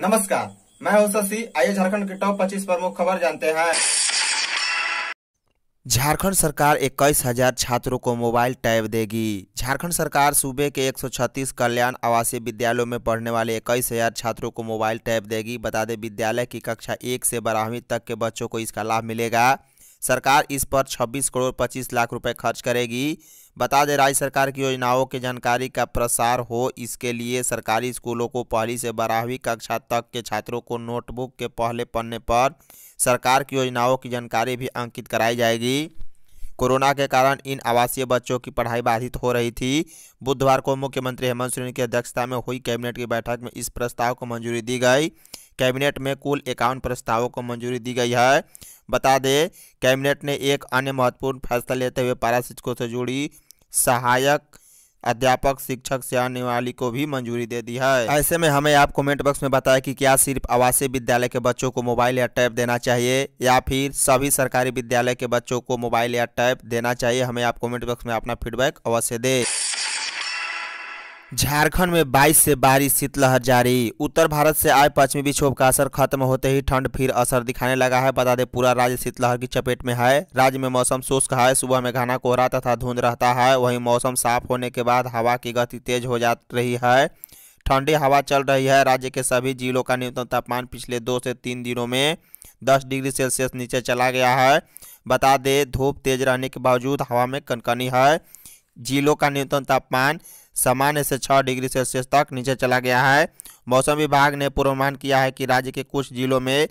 नमस्कार मैं हूं शशि आइए झारखंड के टॉप 25 प्रमुख खबर जानते हैं झारखंड सरकार इक्कीस हजार छात्रों को मोबाइल टैब देगी झारखंड सरकार सूबे के 136 कल्याण आवासीय विद्यालयों में पढ़ने वाले इक्कीस हजार छात्रों को मोबाइल टैब देगी बता दें विद्यालय की कक्षा एक से बारहवीं तक के बच्चों को इसका लाभ मिलेगा सरकार इस पर 26 करोड़ 25 लाख रुपए खर्च करेगी बता दें राज्य सरकार की योजनाओं की जानकारी का प्रसार हो इसके लिए सरकारी स्कूलों को पहली से बारहवीं कक्षा तक के छात्रों को नोटबुक के पहले पन्ने पर सरकार की योजनाओं की जानकारी भी अंकित कराई जाएगी कोरोना के कारण इन आवासीय बच्चों की पढ़ाई बाधित हो रही थी बुधवार को मुख्यमंत्री हेमंत सोरेन की अध्यक्षता में हुई कैबिनेट की बैठक में इस प्रस्ताव को मंजूरी दी गई कैबिनेट में कुल इक्यावन प्रस्तावों को मंजूरी दी गई है बता दें कैबिनेट ने एक अन्य महत्वपूर्ण फैसला लेते हुए पारा शिक्षकों से जुड़ी सहायक अध्यापक शिक्षक से आने वाली को भी मंजूरी दे दी है ऐसे में हमें आप कमेंट बॉक्स में बताएं कि क्या सिर्फ आवासीय विद्यालय के बच्चों को मोबाइल या टैब देना चाहिए या फिर सभी सरकारी विद्यालय के बच्चों को मोबाइल या टैब देना चाहिए हमें आप कमेंट बॉक्स में अपना फीडबैक अवश्य दें झारखंड में 22 से बारिश शीतलहर जारी उत्तर भारत से आए पश्चिमी विक्षोभ का असर खत्म होते ही ठंड फिर असर दिखाने लगा है बता दें पूरा राज्य शीतलहर की चपेट में है राज्य में मौसम शुष्क है सुबह में घना कोहरा तथा धुंध रहता है वहीं मौसम साफ होने के बाद हवा की गति तेज हो जा रही है ठंडी हवा चल रही है राज्य के सभी जिलों का न्यूनतम तापमान पिछले दो से तीन दिनों में दस डिग्री सेल्सियस नीचे चला गया है बता दें धूप तेज रहने के बावजूद हवा में कनकनी है जिलों का न्यूनतम तापमान सामान्य से छः डिग्री सेल्सियस तक नीचे चला गया है मौसम विभाग ने पूर्वानुमान किया है कि राज्य के कुछ जिलों में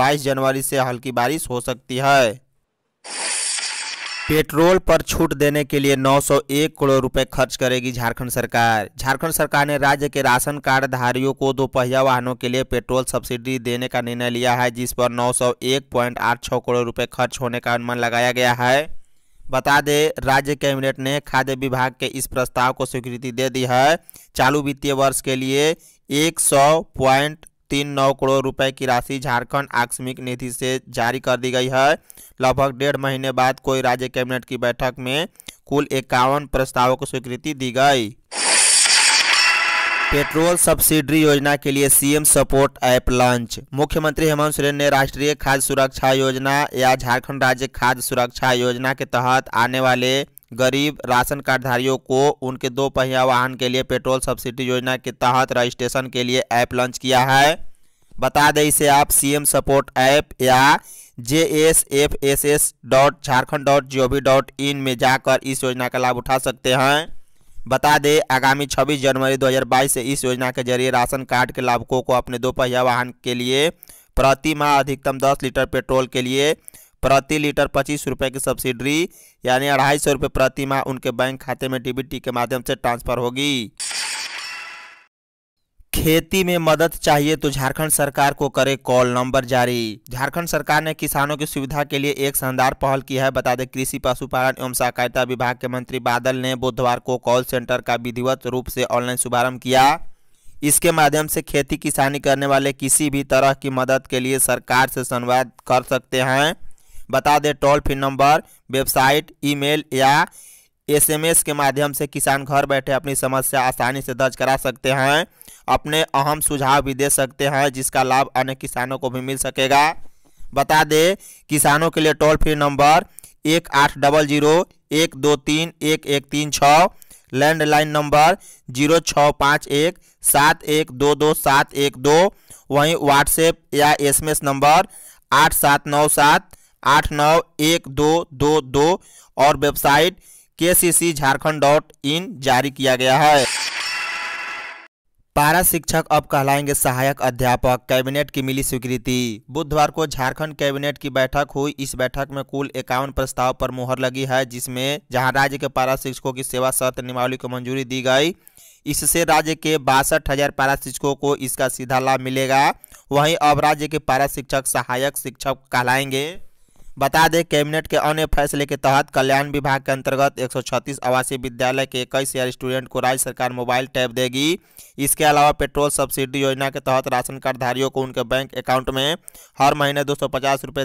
22 जनवरी से हल्की बारिश हो सकती है पेट्रोल पर छूट देने के लिए 901 करोड़ रुपए खर्च करेगी झारखंड सरकार झारखंड सरकार ने राज्य के राशन कार्ड धारियों को दोपहिया वाहनों के लिए पेट्रोल सब्सिडी देने का निर्णय लिया है जिस पर 901.86 करोड़ रुपए खर्च होने का अनुमान लगाया गया है बता दें राज्य कैबिनेट ने खाद्य विभाग के इस प्रस्ताव को स्वीकृति दे दी है चालू वित्तीय वर्ष के लिए एक सौ प्वाइंट तीन नौ करोड़ रुपए की राशि झारखंड आकस्मिक निधि से जारी कर दी गई है लगभग डेढ़ महीने बाद कोई राज्य कैबिनेट की बैठक में कुल इक्यावन प्रस्तावों को स्वीकृति दी गई पेट्रोल सब्सिडी योजना के लिए सीएम सपोर्ट ऐप लॉन्च मुख्यमंत्री हेमंत सोरेन ने राष्ट्रीय खाद्य सुरक्षा योजना या झारखंड राज्य खाद्य सुरक्षा योजना के तहत आने वाले गरीब राशन कार्डधारियों को उनके दो पहिया वाहन के लिए पेट्रोल सब्सिडी योजना के तहत रजिस्ट्रेशन के लिए ऐप लॉन्च किया है बता दें इसे आप सी एम सपोर्ट ऐप या J S F S S dot Jharkhand dot G O V dot in में जाकर इस योजना का लाभ उठा सकते हैं बता दें आगामी 26 जनवरी 2022 से इस योजना के जरिए राशन कार्ड के लाभुकों को अपने दो पहिया वाहन के लिए प्रति माह अधिकतम 10 लीटर पेट्रोल के लिए प्रति लीटर पच्चीस रुपये की सब्सिडी यानी अढ़ाई सौ रुपये प्रति माह उनके बैंक खाते में डीबीटी के माध्यम से ट्रांसफर होगी खेती में मदद चाहिए तो झारखंड सरकार को करे कॉल नंबर जारी झारखंड सरकार ने किसानों की सुविधा के लिए एक शानदार पहल की है बता दें कृषि पशुपालन एवं सहकारिता विभाग के मंत्री बादल ने बुधवार को कॉल सेंटर का विधिवत रूप से ऑनलाइन शुभारंभ किया इसके माध्यम से खेती किसानी करने वाले किसी भी तरह की मदद के लिए सरकार से संवाद कर सकते हैं बता दें toll free number website email या एसएमएस के माध्यम से किसान घर बैठे अपनी समस्या आसानी से दर्ज करा सकते हैं अपने अहम सुझाव भी दे सकते हैं जिसका लाभ अन्य किसानों को भी मिल सकेगा बता दें किसानों के लिए टोल फ्री नंबर एक आठ डबल जीरो एक दो तीन एक एक तीन छः लैंडलाइन नंबर जीरो छः पाँच एक सात एक दो दो सात एक दो वहीं व्हाट्सएप या एसएमएस नंबर आठ सात नौ सात आठ नौ एक दो दो दो और वेबसाइट के सी सी झारखंड डॉट इन जारी किया गया है पारा शिक्षक अब कहलाएंगे सहायक अध्यापक कैबिनेट की मिली स्वीकृति बुधवार को झारखंड कैबिनेट की बैठक हुई इस बैठक में कुल इक्यावन प्रस्ताव पर मुहर लगी है जिसमें जहां राज्य के पारा शिक्षकों की सेवा शर्त नियमावली को मंजूरी दी गई इससे राज्य के बासठ हजार पारा शिक्षकों को इसका सीधा लाभ मिलेगा वहीं अब राज्य के पारा शिक्षक सहायक शिक्षक कहलाएंगे बता दें कैबिनेट के अन्य फैसले के तहत कल्याण विभाग के अंतर्गत 136 आवासीय विद्यालय के इक्कीस हजार स्टूडेंट को राज्य सरकार मोबाइल टैब देगी इसके अलावा पेट्रोल सब्सिडी योजना के तहत राशन कार्डधारियों को उनके बैंक अकाउंट में हर महीने दो सौ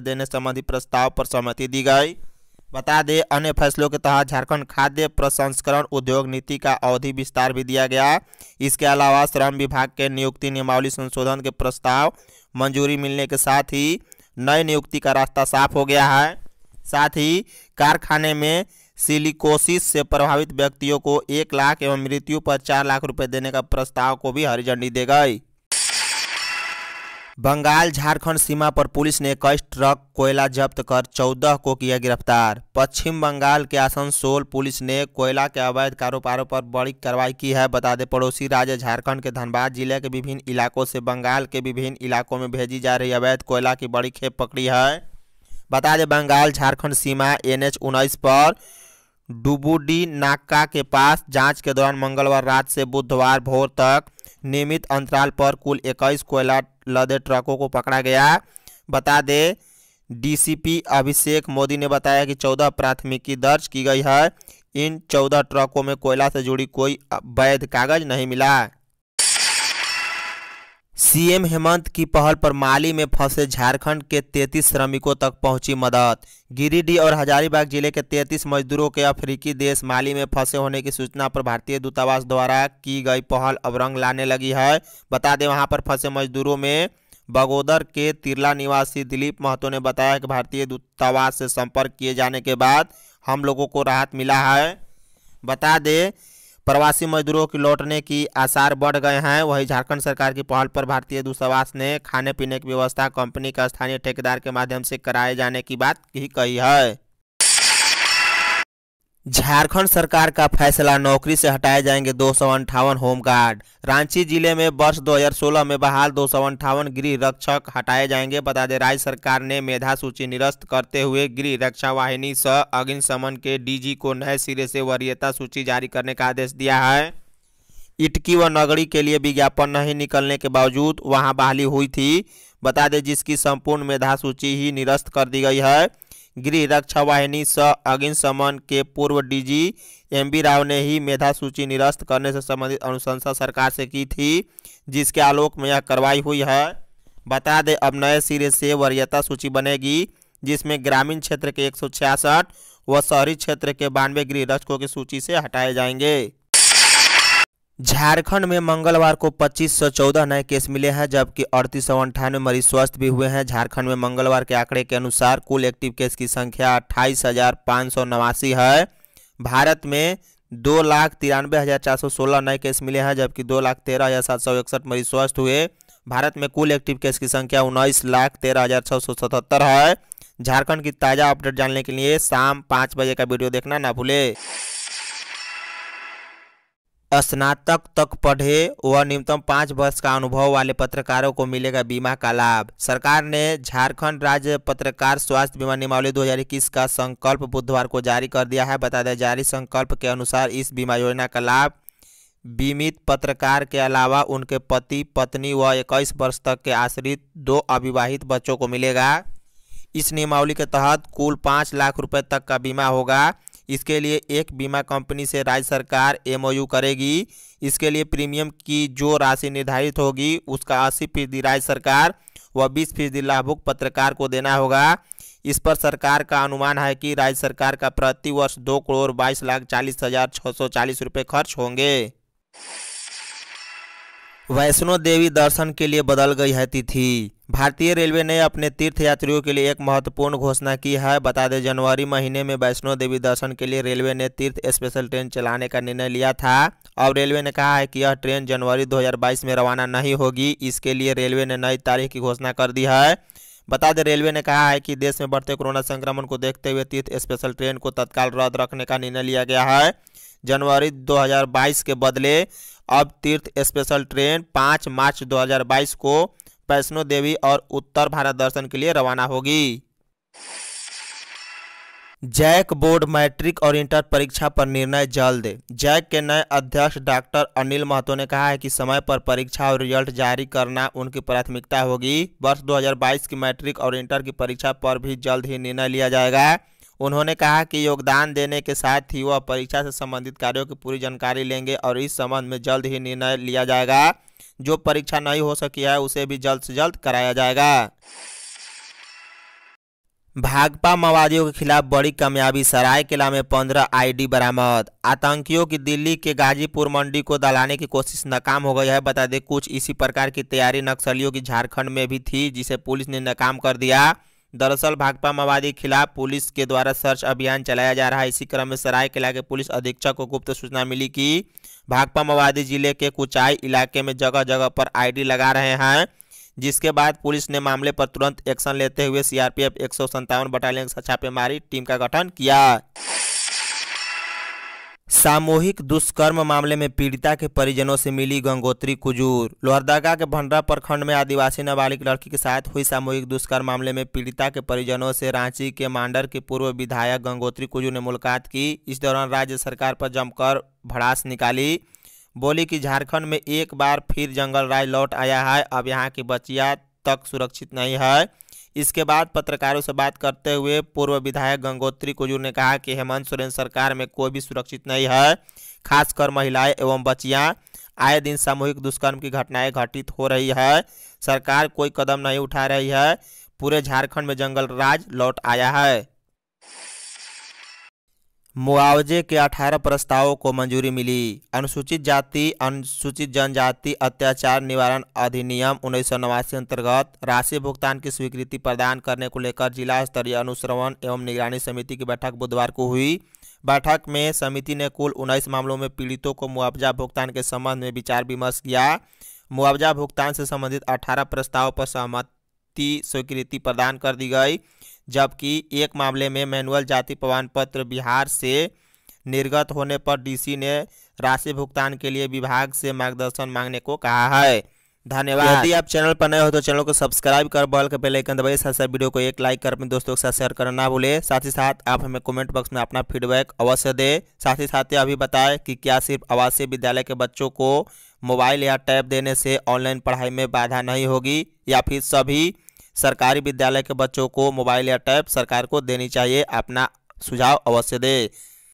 देने संबंधी प्रस्ताव पर सहमति दी गई बता दें अन्य फैसलों के तहत झारखंड खाद्य प्रसंस्करण उद्योग नीति का अवधि विस्तार भी दिया गया इसके अलावा श्रम विभाग के नियुक्ति नियमावली संशोधन के प्रस्ताव मंजूरी मिलने के साथ ही नए नियुक्ति का रास्ता साफ हो गया है साथ ही कारखाने में सिलिकोसिस से प्रभावित व्यक्तियों को एक लाख एवं मृत्यु पर चार लाख रुपए देने का प्रस्ताव को भी हरी झंडी दे गई बंगाल झारखंड सीमा पर पुलिस ने इक्कीस ट्रक कोयला जब्त कर चौदह को किया गिरफ्तार पश्चिम बंगाल के आसनसोल पुलिस ने कोयला के अवैध कारोबारों पर बड़ी कार्रवाई की है बता दें पड़ोसी राज्य झारखंड के धनबाद जिले के विभिन्न इलाकों से बंगाल के विभिन्न इलाकों में भेजी जा रही अवैध कोयला की बड़ी खेप पकड़ी है बता दें बंगाल झारखंड सीमा एन एच पर डुबुडी नाका के पास जांच के दौरान मंगलवार रात से बुधवार भोर तक नियमित अंतराल पर कुल 21 कोयला लदे ट्रकों को पकड़ा गया बता दें डीसीपी अभिषेक मोदी ने बताया कि 14 प्राथमिकी दर्ज की गई है इन 14 ट्रकों में कोयला से जुड़ी कोई वैध कागज नहीं मिला सीएम हेमंत की पहल पर माली में फंसे झारखंड के 33 श्रमिकों तक पहुंची मदद गिरिडीह और हजारीबाग जिले के 33 मजदूरों के अफ्रीकी देश माली में फंसे होने की सूचना पर भारतीय दूतावास द्वारा की गई पहल अब रंग लाने लगी है बता दें वहां पर फंसे मजदूरों में बगोदर के तिरला निवासी दिलीप महतो ने बताया कि भारतीय दूतावास से संपर्क किए जाने के बाद हम लोगों को राहत मिला है बता दें प्रवासी मजदूरों की लौटने की आसार बढ़ गए हैं वहीं झारखंड सरकार की पहल पर भारतीय दूतावास ने खाने पीने की व्यवस्था कंपनी का स्थानीय ठेकेदार के माध्यम से कराए जाने की बात ही कही है झारखंड सरकार का फैसला नौकरी से हटाए जाएंगे दो सौ अंठावन होमगार्ड रांची जिले में वर्ष 2016 में बहाल दो सौ अंठावन गृह रक्षक हटाए जाएंगे बता दें राज्य सरकार ने मेधा सूची निरस्त करते हुए गृह रक्षा वाहिनी सह अग्निशमन के डीजी को नए सिरे से वरीयता सूची जारी करने का आदेश दिया है इटकी व नगरी के लिए विज्ञापन नहीं निकलने के बावजूद वहाँ बहाली हुई थी बता दें जिसकी संपूर्ण मेधा सूची ही निरस्त कर दी गई है गृह रक्षा वाहिनी स अग्निशमन समन के पूर्व डीजी एमबी राव ने ही मेधा सूची निरस्त करने से संबंधित अनुशंसा सरकार से की थी जिसके आलोक में यह कार्रवाई हुई है बता दें अब नए सिरे से वरीयता सूची बनेगी जिसमें ग्रामीण क्षेत्र के एक व शहरी क्षेत्र के बानवे गृह रक्षकों की सूची से हटाए जाएंगे झारखंड में मंगलवार को 2514 नए केस मिले हैं जबकि अड़तीस सौ अंठानवे मरीज स्वस्थ भी हुए हैं झारखंड में मंगलवार के आंकड़े के अनुसार कुल एक्टिव केस की संख्या अट्ठाईस हजार पाँच सौ नवासी है भारत में दो लाख तिरानवे हज़ार चार सौ सोलह नए केस मिले हैं जबकि दो लाख तेरह हज़ार सात सौ इकसठ मरीज स्वस्थ हुए भारत में कुल एक्टिव केस की संख्या उन्नीस लाख तेरह हज़ार छः सौ सतहत्तर है झारखंड की ताज़ा अपडेट जानने के लिए शाम पाँच बजे का वीडियो देखना ना भूले स्नातक तक पढ़े व न्यूनतम पाँच वर्ष का अनुभव वाले पत्रकारों को मिलेगा बीमा का लाभ सरकार ने झारखंड राज्य पत्रकार स्वास्थ्य बीमा नियमावली दो का संकल्प बुधवार को जारी कर दिया है बता दें जारी संकल्प के अनुसार इस बीमा योजना का लाभ बीमित पत्रकार के अलावा उनके पति पत्नी व इक्कीस वर्ष तक के आश्रित दो अविवाहित बच्चों को मिलेगा इस नियमावली के तहत कुल पाँच लाख रुपए तक का बीमा होगा इसके लिए एक बीमा कंपनी से राज्य सरकार एमओयू करेगी इसके लिए प्रीमियम की जो राशि निर्धारित होगी उसका अस्सी फीसदी राज्य सरकार व बीस फीसदी लाभुक पत्रकार को देना होगा इस पर सरकार का अनुमान है कि राज्य सरकार का प्रति वर्ष दो करोड़ बाईस लाख चालीस हजार छः सौ चालीस रुपये खर्च होंगे वैष्णो देवी दर्शन के लिए बदल गई है तिथि भारतीय रेलवे ने अपने तीर्थयात्रियों के लिए एक महत्वपूर्ण घोषणा की है बता दें जनवरी महीने में वैष्णो देवी दर्शन के लिए रेलवे ने तीर्थ स्पेशल ट्रेन चलाने का निर्णय लिया था अब रेलवे ने कहा है कि यह ट्रेन जनवरी 2022 में रवाना नहीं होगी इसके लिए रेलवे ने नई तारीख की घोषणा कर दी है बता दें रेलवे ने कहा है कि देश में बढ़ते कोरोना संक्रमण को देखते हुए तीर्थ स्पेशल ट्रेन को तत्काल रद्द रखने का निर्णय लिया गया है जनवरी 2022 के बदले अब तीर्थ स्पेशल ट्रेन 5 मार्च 2022 को वैष्णो देवी और उत्तर भारत दर्शन के लिए रवाना होगी जैक बोर्ड मैट्रिक और इंटर परीक्षा पर निर्णय जल्द जैक के नए अध्यक्ष डॉक्टर अनिल महतो ने कहा है कि समय पर परीक्षा और रिजल्ट जारी करना उनकी प्राथमिकता होगी वर्ष 2022 की मैट्रिक और इंटर की परीक्षा पर भी जल्द ही निर्णय लिया जाएगा उन्होंने कहा कि योगदान देने के साथ ही वह परीक्षा से संबंधित कार्यों की पूरी जानकारी लेंगे और इस संबंध में जल्द ही निर्णय लिया जाएगा जो परीक्षा नहीं हो सकी है उसे भी जल्द से जल्द कराया जाएगा भागपा माओवादियों के खिलाफ बड़ी कामयाबी सरायकेला में पंद्रह आईडी बरामद आतंकियों की दिल्ली के गाजीपुर मंडी को दलाने की कोशिश नाकाम हो गई है बता दें कुछ इसी प्रकार की तैयारी नक्सलियों की झारखंड में भी थी जिसे पुलिस ने नाकाम कर दिया दरअसल भाकपा माओवादी खिलाफ पुलिस के द्वारा सर्च अभियान चलाया जा रहा है इसी क्रम में किला के पुलिस अधीक्षक को गुप्त सूचना मिली कि भाकपा माओवादी जिले के कुचाई इलाके में जगह जगह पर आईडी लगा रहे हैं जिसके बाद पुलिस ने मामले पर तुरंत एक्शन लेते हुए सीआरपीएफ एक सौ बटालियन छापेमारी टीम का गठन किया सामूहिक दुष्कर्म मामले में पीड़िता के परिजनों से मिली गंगोत्री कुजूर लोहरदगा के भंडरा प्रखंड में आदिवासी नाबालिग लड़की के साथ हुई सामूहिक दुष्कर्म मामले में पीड़िता के परिजनों से रांची के मांडर के पूर्व विधायक गंगोत्री कुजूर ने मुलाकात की इस दौरान राज्य सरकार पर जमकर भड़ास निकाली बोली कि झारखंड में एक बार फिर जंगल राय लौट आया है अब यहाँ की बचिया तक सुरक्षित नहीं है इसके बाद पत्रकारों से बात करते हुए पूर्व विधायक गंगोत्री कुजूर ने कहा कि हेमंत सोरेन सरकार में कोई भी सुरक्षित नहीं है खासकर महिलाएं एवं बच्चियां आए दिन सामूहिक दुष्कर्म की घटनाएं घटित हो रही है सरकार कोई कदम नहीं उठा रही है पूरे झारखंड में जंगल राज लौट आया है मुआवजे के अठारह प्रस्तावों को मंजूरी मिली अनुसूचित जाति अनुसूचित जनजाति अत्याचार निवारण अधिनियम उन्नीस अंतर्गत राशि भुगतान की स्वीकृति प्रदान करने को लेकर जिला स्तरीय अनुश्रवण एवं निगरानी समिति की बैठक बुधवार को हुई बैठक में समिति ने कुल उन्नीस मामलों में पीड़ितों को मुआवजा भुगतान के संबंध में विचार विमर्श किया मुआवजा भुगतान से संबंधित अठारह प्रस्तावों पर सहमति स्वीकृति प्रदान कर दी गई जबकि एक मामले में मैनुअल जाति प्रमाण पत्र बिहार से निर्गत होने पर डीसी ने राशि भुगतान के लिए विभाग से मार्गदर्शन मांगने को कहा है धन्यवाद यदि आप चैनल पर नए हो तो चैनल को सब्सक्राइब कर बॉल के बेल आइकन दबाइए साथ साथ वीडियो को एक लाइक कर अपने दोस्तों के साथ शेयर करना ना भूले साथ ही साथ आप हमें कमेंट बॉक्स में अपना फीडबैक अवश्य दें साथ ही साथ ये अभी बताएं कि क्या सिर्फ आवासीय विद्यालय के बच्चों को मोबाइल या टैब देने से ऑनलाइन पढ़ाई में बाधा नहीं होगी या फिर सभी सरकारी विद्यालय के बच्चों को मोबाइल या टैब सरकार को देनी चाहिए अपना सुझाव अवश्य दें